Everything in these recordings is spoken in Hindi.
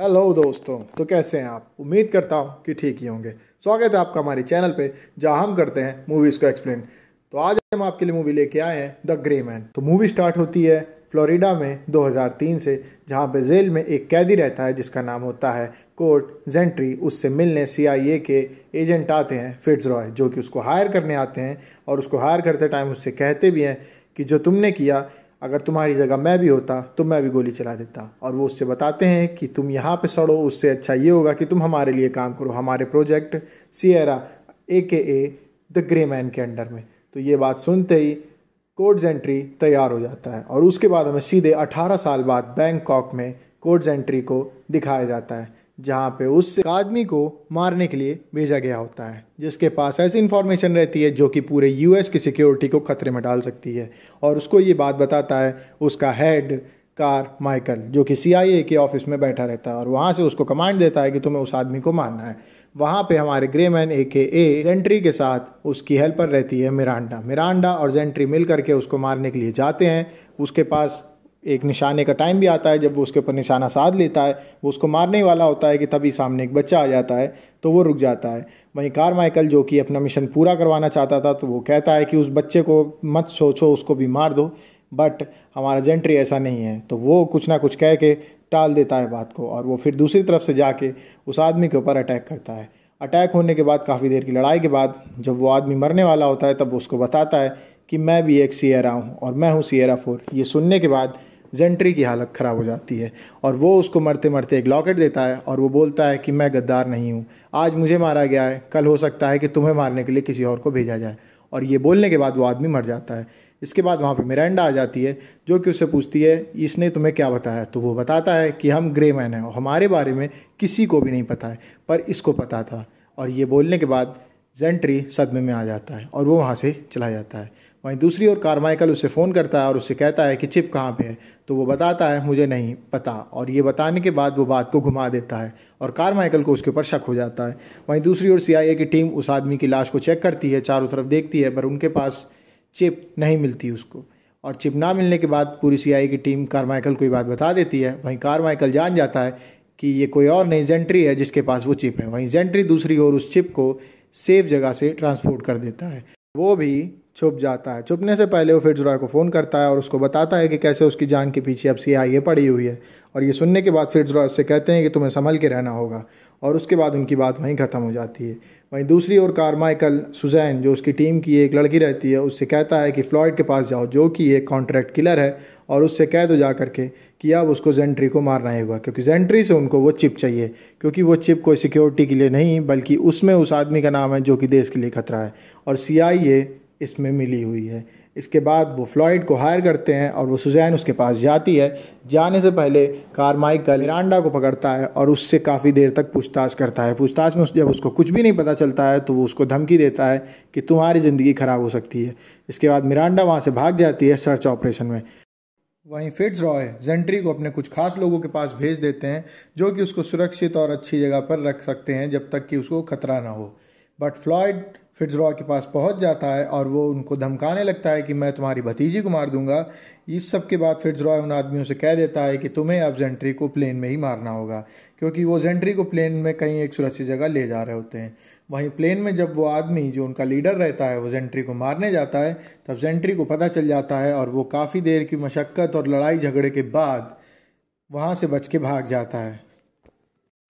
हेलो दोस्तों तो कैसे हैं आप उम्मीद करता हूँ कि ठीक ही होंगे स्वागत है आपका हमारे चैनल पे जहाँ हम करते हैं मूवीज़ को एक्सप्लेन तो आज हम आपके लिए मूवी लेके आए हैं द ग्रे मैन तो मूवी स्टार्ट होती है फ्लोरिडा में 2003 से जहाँ पे जेल में एक कैदी रहता है जिसका नाम होता है कोर्ट जेंट्री उससे मिलने सीआईए के एजेंट आते हैं फिट्स रॉय जो कि उसको हायर करने आते हैं और उसको हायर करते टाइम उससे कहते भी हैं कि जो तुमने किया अगर तुम्हारी जगह मैं भी होता तो मैं भी गोली चला देता और वो उससे बताते हैं कि तुम यहाँ पे सड़ो उससे अच्छा ये होगा कि तुम हमारे लिए काम करो हमारे project Sierra A K A the gray man के अंडर में तो ये बात सुनते ही कोड्स एंट्री तैयार हो जाता है और उसके बाद हमें सीधे 18 साल बाद बैंकॉक में कोड्स एंट्री को दिखाया जाता है जहाँ पे उस आदमी को मारने के लिए भेजा गया होता है जिसके पास ऐसी इन्फॉर्मेशन रहती है जो कि पूरे यूएस की सिक्योरिटी को खतरे में डाल सकती है और उसको ये बात बताता है उसका हेड कार माइकल जो कि सीआईए के ऑफिस में बैठा रहता है और वहाँ से उसको कमांड देता है कि तुम्हें उस आदमी को मारना है वहाँ पे हमारे ग्रेमैन ए के ए जेंट्री के साथ उसकी हेल्पर रहती है मिरांडा मिरांडा और जेंट्री मिल करके उसको मारने के लिए जाते हैं उसके पास एक निशाने का टाइम भी आता है जब वो उसके ऊपर निशाना साध लेता है वो उसको मारने वाला होता है कि तभी सामने एक बच्चा आ जाता है तो वो रुक जाता है वहीं कार माइकल जो कि अपना मिशन पूरा करवाना चाहता था तो वो कहता है कि उस बच्चे को मत सोचो उसको भी मार दो बट हमारा जेंट्री ऐसा नहीं है तो वो कुछ ना कुछ कह के टाल देता है बात को और वो फिर दूसरी तरफ से जाके उस आदमी के ऊपर अटैक करता है अटैक होने के बाद काफ़ी देर की लड़ाई के बाद जब वो आदमी मरने वाला होता है तब उसको बताता है कि मैं भी एक सियरा हूँ और मैं हूँ सियरा फोर ये सुनने के बाद जेंट्री की हालत ख़राब हो जाती है और वो उसको मरते मरते एक लॉकेट देता है और वो बोलता है कि मैं गद्दार नहीं हूँ आज मुझे मारा गया है कल हो सकता है कि तुम्हें मारने के लिए किसी और को भेजा जाए और ये बोलने के बाद वो आदमी मर जाता है इसके बाद वहाँ पर मिरांडा आ जाती है जो कि उससे पूछती है इसने तुम्हें क्या बताया तो वो बताता है कि हम ग्रे मैन हैं और हमारे बारे में किसी को भी नहीं पता है पर इसको पता था और ये बोलने के बाद जेंट्री सदमे में आ जाता है और वो वहाँ से चला जाता है वहीं दूसरी ओर कारमाइकल उसे फ़ोन करता है और उसे कहता है कि चिप कहाँ पे है तो वो बताता है मुझे नहीं पता और ये बताने के बाद वो बात को घुमा देता है और कारमाइकल को उसके ऊपर शक हो जाता है वहीं दूसरी ओर सीआईए की टीम उस आदमी की लाश को चेक करती है चारों तरफ देखती है पर उनके पास चिप नहीं मिलती उसको और चिप ना मिलने के बाद पूरी सी की टीम कारमाइकल को ये बात बता देती है वहीं कारमाइकल जान जाता है कि ये कोई और नहीं जेंट्री है जिसके पास वो चिप है वहीं जेंट्री दूसरी ओर उस चिप को सेफ जगह से ट्रांसपोर्ट कर देता है वो भी छुप जाता है छुपने से पहले वो फिट्जरॉय को फ़ोन करता है और उसको बताता है कि कैसे उसकी जान के पीछे अब सी आई ए पड़ी हुई है और ये सुनने के बाद फिट्जरॉय उससे कहते हैं कि तुम्हें संभल के रहना होगा और उसके बाद उनकी बात वहीं ख़त्म हो जाती है वहीं दूसरी ओर कारमाइकल सुजैन जो उसकी टीम की एक लड़की रहती है उससे कहता है कि फ्लॉयड के पास जाओ जो कि एक कॉन्ट्रैक्ट किलर है और उससे कह दो जा करके कि अब उसको जेंट्री को मारना ही होगा क्योंकि जेंट्री से उनको वो चिप चाहिए क्योंकि वो चिप कोई सिक्योरिटी के लिए नहीं बल्कि उसमें उस आदमी का नाम है जो कि देश के लिए खतरा है और सी इसमें मिली हुई है इसके बाद वो फ्लॉइड को हायर करते हैं और वो सुजैन उसके पास जाती है जाने से पहले का लिरांडा को पकड़ता है और उससे काफ़ी देर तक पूछताछ करता है पूछताछ में जब उसको कुछ भी नहीं पता चलता है तो वो उसको धमकी देता है कि तुम्हारी ज़िंदगी ख़राब हो सकती है इसके बाद मिरांडा वहाँ से भाग जाती है सर्च ऑपरेशन में वहीं फिट्स रॉय जेंट्री को अपने कुछ खास लोगों के पास भेज देते हैं जो कि उसको सुरक्षित और अच्छी जगह पर रख सकते हैं जब तक कि उसको खतरा ना हो बट फ्लॉइड फिट्जरॉ के पास पहुंच जाता है और वो उनको धमकाने लगता है कि मैं तुम्हारी भतीजी को मार दूंगा इस सब के बाद फिट्जरॉय उन आदमियों से कह देता है कि तुम्हें अब जेंट्री को प्लेन में ही मारना होगा क्योंकि वो जेंट्री को प्लेन में कहीं एक सुरक्षित जगह ले जा रहे होते हैं वहीं प्लेन में जब वो आदमी जो उनका लीडर रहता है वो जेंट्री को मारने जाता है तब जेंट्री को पता चल जाता है और वो काफ़ी देर की मशक्क़त और लड़ाई झगड़े के बाद वहाँ से बच के भाग जाता है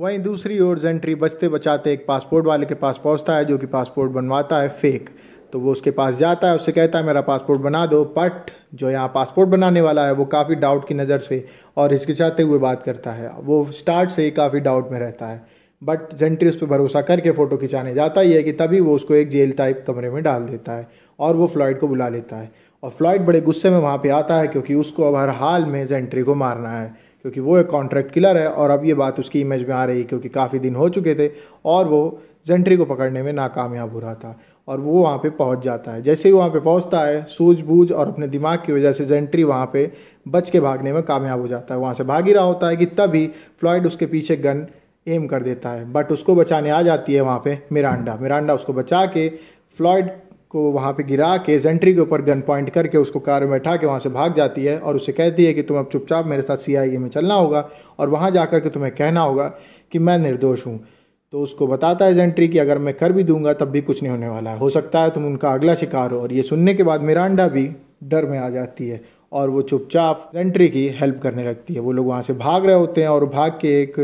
वहीं दूसरी ओर जेंट्री बचते बचाते एक पासपोर्ट वाले के पास पहुंचता है जो कि पासपोर्ट बनवाता है फेक तो वो उसके पास जाता है उससे कहता है मेरा पासपोर्ट बना दो बट जो यहाँ पासपोर्ट बनाने वाला है वो काफ़ी डाउट की नज़र से और हिचकिचाते हुए बात करता है वो स्टार्ट से ही काफ़ी डाउट में रहता है बट जेंट्री उस पर भरोसा करके फ़ोटो खिंचाने जाता ही है कि तभी वो उसको एक जेल टाइप कमरे में डाल देता है और वो फ्लॉइड को बुला लेता है और फ्लॉइड बड़े गुस्से में वहाँ पर आता है क्योंकि उसको अब हर हाल में जेंट्री को मारना है क्योंकि वो एक कॉन्ट्रैक्ट किलर है और अब ये बात उसकी इमेज में आ रही है क्योंकि काफ़ी दिन हो चुके थे और वो जेंट्री को पकड़ने में नाकामयाब हो रहा था और वो वहाँ पे पहुँच जाता है जैसे ही वहाँ पे पहुँचता है सूझबूझ और अपने दिमाग की वजह से जेंट्री वहाँ पे बच के भागने में कामयाब हो जाता है वहाँ से भाग ही रहा होता है कि तभी फ्लॉयड उसके पीछे गन एम कर देता है बट उसको बचाने आ जाती है वहाँ पे मिरांडा मिरांडा उसको बचा के फ्लॉयड को वहाँ पे गिरा के जेंट्री के ऊपर गन पॉइंट करके उसको कार में बैठा के वहाँ से भाग जाती है और उसे कहती है कि तुम अब चुपचाप मेरे साथ सीआईए में चलना होगा और वहाँ जा कर के तुम्हें कहना होगा कि मैं निर्दोष हूँ तो उसको बताता है जेंट्री कि अगर मैं कर भी दूंगा तब भी कुछ नहीं होने वाला है हो सकता है तुम उनका अगला शिकार हो और ये सुनने के बाद मिरांडा भी डर में आ जाती है और वो चुपचाप जेंट्री की हेल्प करने लगती है वो लोग वहाँ से भाग रहे होते हैं और भाग के एक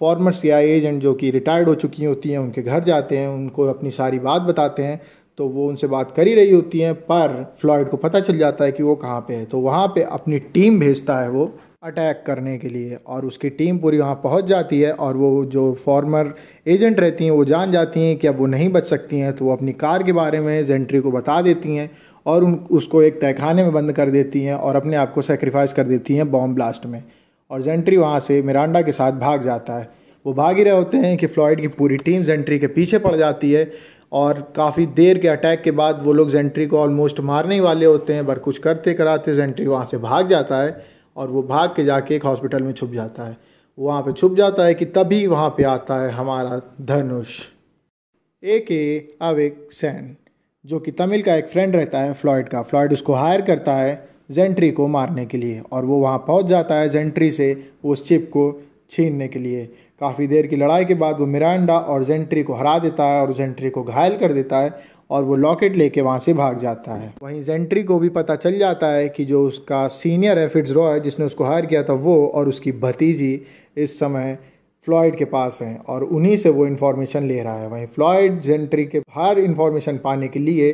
फॉर्मर सी एजेंट जो कि रिटायर्ड हो चुकी होती हैं उनके घर जाते हैं उनको अपनी सारी बात बताते हैं तो वो उनसे बात कर ही रही होती हैं पर फ्लॉयड को पता चल जाता है कि वो कहाँ पे है तो वहाँ पे अपनी टीम भेजता है वो अटैक करने के लिए और उसकी टीम पूरी वहाँ पहुँच जाती है और वो जो फॉर्मर एजेंट रहती हैं वो जान जाती हैं कि अब वो नहीं बच सकती हैं तो वो अपनी कार के बारे में जेंट्री को बता देती हैं और उन उसको एक तहखाने में बंद कर देती हैं और अपने आप को सेक्रीफाइस कर देती हैं बॉम्ब ब्लास्ट में और जेंट्री वहाँ से मिरांडा के साथ भाग जाता है वो भाग ही रहे होते हैं कि फ्लॉयड की पूरी टीम जेंट्री के पीछे पड़ जाती है और काफ़ी देर के अटैक के बाद वो लोग जेंट्री को ऑलमोस्ट मारने ही वाले होते हैं पर कुछ करते कराते जेंट्री वहाँ से भाग जाता है और वो भाग के जाके एक हॉस्पिटल में छुप जाता है वहाँ पे छुप जाता है कि तभी वहाँ पे आता है हमारा धनुष ए के अवेक सैन जो कि तमिल का एक फ्रेंड रहता है फ्लॉयड का फ्लॉयड उसको हायर करता है जेंट्री को मारने के लिए और वो वहाँ पहुँच जाता है जेंट्री से उस चिप को छीनने के लिए काफ़ी देर की लड़ाई के बाद वो मिरांडा और जेंट्री को हरा देता है और जेंट्री को घायल कर देता है और वो लॉकेट लेके वहाँ से भाग जाता है वहीं जेंट्री को भी पता चल जाता है कि जो उसका सीनियर है फिट्स रॉय जिसने उसको हायर किया था वो और उसकी भतीजी इस समय फ्लॉयड के पास हैं और उन्हीं से वो इन्फॉर्मेशन ले रहा है वहीं फ्लॉयड जेंट्री के हर इन्फॉर्मेशन पाने के लिए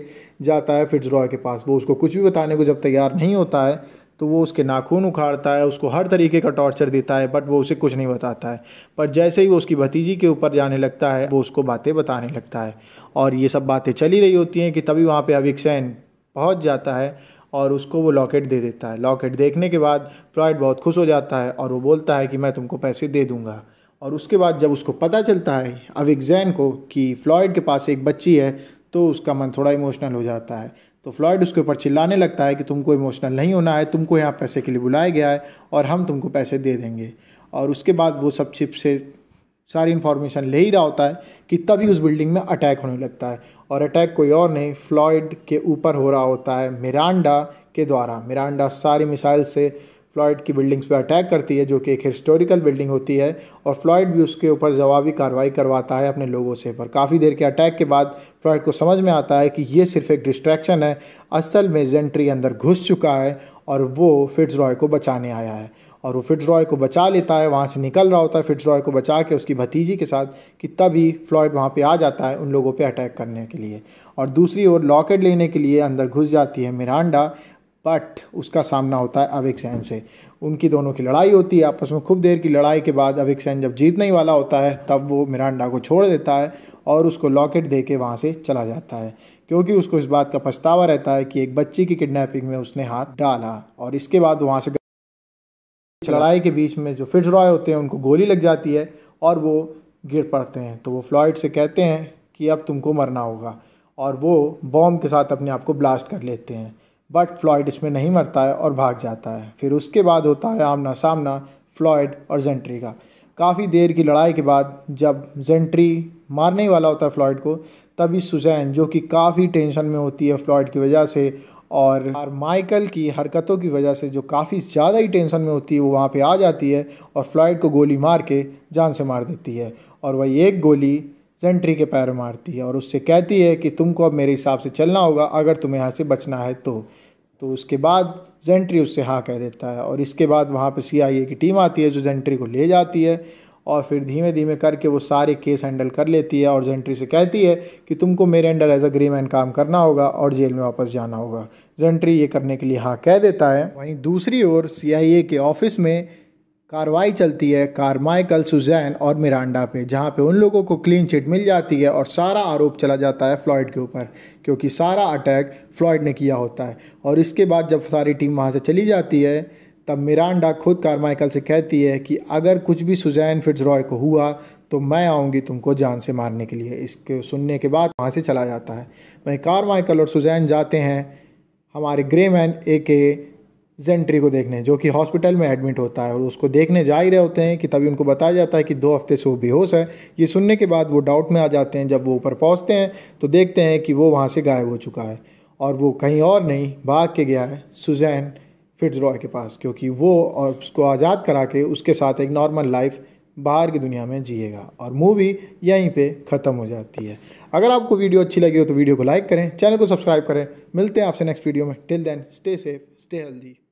जाता है फिट्स रॉय के पास वो उसको कुछ भी बताने को जब तैयार नहीं होता है तो वो उसके नाखून उखाड़ता है उसको हर तरीके का टॉर्चर देता है बट वो उसे कुछ नहीं बताता है पर जैसे ही वो उसकी भतीजी के ऊपर जाने लगता है वो उसको बातें बताने लगता है और ये सब बातें चली रही होती हैं कि तभी वहाँ पर सैन पहुँच जाता है और उसको वो लॉकेट दे देता है लॉकेट देखने के बाद फ्लॉयड बहुत खुश हो जाता है और वो बोलता है कि मैं तुमको पैसे दे दूँगा और उसके बाद जब उसको पता चलता है जैन को कि फ्लॉयड के पास एक बच्ची है तो उसका मन थोड़ा इमोशनल हो जाता है तो फ्लॉयड उसके ऊपर चिल्लाने लगता है कि तुमको इमोशनल नहीं होना है तुमको यहाँ पैसे के लिए बुलाया गया है और हम तुमको पैसे दे देंगे और उसके बाद वो सब चिप से सारी इन्फॉर्मेशन ले ही रहा होता है कि तभी उस बिल्डिंग में अटैक होने लगता है और अटैक कोई और नहीं फ्लॉयड के ऊपर हो रहा होता है मिरांडा के द्वारा मिरांडा सारी मिसाइल से फ्लॉयड की बिल्डिंग्स पर अटैक करती है जो कि एक हिस्टोरिकल बिल्डिंग होती है और फ्लॉयड भी उसके ऊपर जवाबी कार्रवाई करवाता है अपने लोगों से पर काफ़ी देर के अटैक के बाद फ्लॉयड को समझ में आता है कि ये सिर्फ एक डिस्ट्रैक्शन है असल में जेंट्री अंदर घुस चुका है और वो फिट्स रॉय को बचाने आया है और वो फिट्स रॉय को बचा लेता है वहाँ से निकल रहा होता है फिट्स रॉय को बचा के उसकी भतीजी के साथ कि तभी फ्लॉयड वहाँ पे आ जाता है उन लोगों पे अटैक करने के लिए और दूसरी ओर लॉकेट लेने के लिए अंदर घुस जाती है मिरांडा बट उसका सामना होता है अविक सैन से उनकी दोनों की लड़ाई होती है आपस में खूब देर की लड़ाई के बाद अविक सैन जब जीतने ही वाला होता है तब वो मिरांडा को छोड़ देता है और उसको लॉकेट दे के वहाँ से चला जाता है क्योंकि उसको इस बात का पछतावा रहता है कि एक बच्ची की किडनैपिंग में उसने हाथ डाला और इसके बाद वहाँ से लड़ाई के बीच में जो फिट्स रॉय होते हैं उनको गोली लग जाती है और वो गिर पड़ते हैं तो वो फ्लॉइड से कहते हैं कि अब तुमको मरना होगा और वो बॉम्ब के साथ अपने आप को ब्लास्ट कर लेते हैं बट फ्लॉयड इसमें नहीं मरता है और भाग जाता है फिर उसके बाद होता है आमना सामना फ्लॉयड और जेंट्री का काफ़ी देर की लड़ाई के बाद जब जेंट्री मारने वाला होता है फ्लॉयड को तभी सुजैन जो कि काफ़ी टेंशन में होती है फ्लॉयड की वजह से और माइकल की हरकतों की वजह से जो काफ़ी ज़्यादा ही टेंशन में होती है वो वहाँ पे आ जाती है और फ्लॉयड को गोली मार के जान से मार देती है और वही एक गोली जेंट्री के पैर मारती है और उससे कहती है कि तुमको अब मेरे हिसाब से चलना होगा अगर तुम्हें यहाँ से बचना है तो तो उसके बाद जेंट्री उससे हाँ कह देता है और इसके बाद वहाँ पर ए की टीम आती है जो जेंट्री को ले जाती है और फिर धीमे धीमे करके वो सारे केस हैंडल कर लेती है और जेंट्री से कहती है कि तुमको मेरे अंडर एज अ मैन काम करना होगा और जेल में वापस जाना होगा जेंट्री ये करने के लिए हाँ कह देता है वहीं दूसरी ओर ए के ऑफिस में कार्रवाई चलती है कारमाइकल सुजैन और मिरांडा पे जहाँ पे उन लोगों को क्लीन चिट मिल जाती है और सारा आरोप चला जाता है फ्लॉयड के ऊपर क्योंकि सारा अटैक फ्लॉयड ने किया होता है और इसके बाद जब सारी टीम वहाँ से चली जाती है तब मिरांडा खुद कारमाइकल से कहती है कि अगर कुछ भी सुजैन फिट्स रॉय को हुआ तो मैं आऊँगी तुमको जान से मारने के लिए इसके सुनने के बाद वहाँ से चला जाता है वहीं कारमाइकल और सुजैन जाते हैं हमारे ग्रे मैन ए के जेंट्री को देखने जो कि हॉस्पिटल में एडमिट होता है और उसको देखने जा ही रहे होते हैं कि तभी उनको बताया जाता है कि दो हफ्ते से वो बेहोश है ये सुनने के बाद वो डाउट में आ जाते हैं जब वो ऊपर पहुँचते हैं तो देखते हैं कि वो वहाँ से गायब हो चुका है और वो कहीं और नहीं भाग के गया है सुजैन फिट्स रॉय के पास क्योंकि वो और उसको आज़ाद करा के उसके साथ एक नॉर्मल लाइफ बाहर की दुनिया में जिएगा और मूवी यहीं पे ख़त्म हो जाती है अगर आपको वीडियो अच्छी लगी हो तो वीडियो को लाइक करें चैनल को सब्सक्राइब करें मिलते हैं आपसे नेक्स्ट वीडियो में till then stay safe stay healthy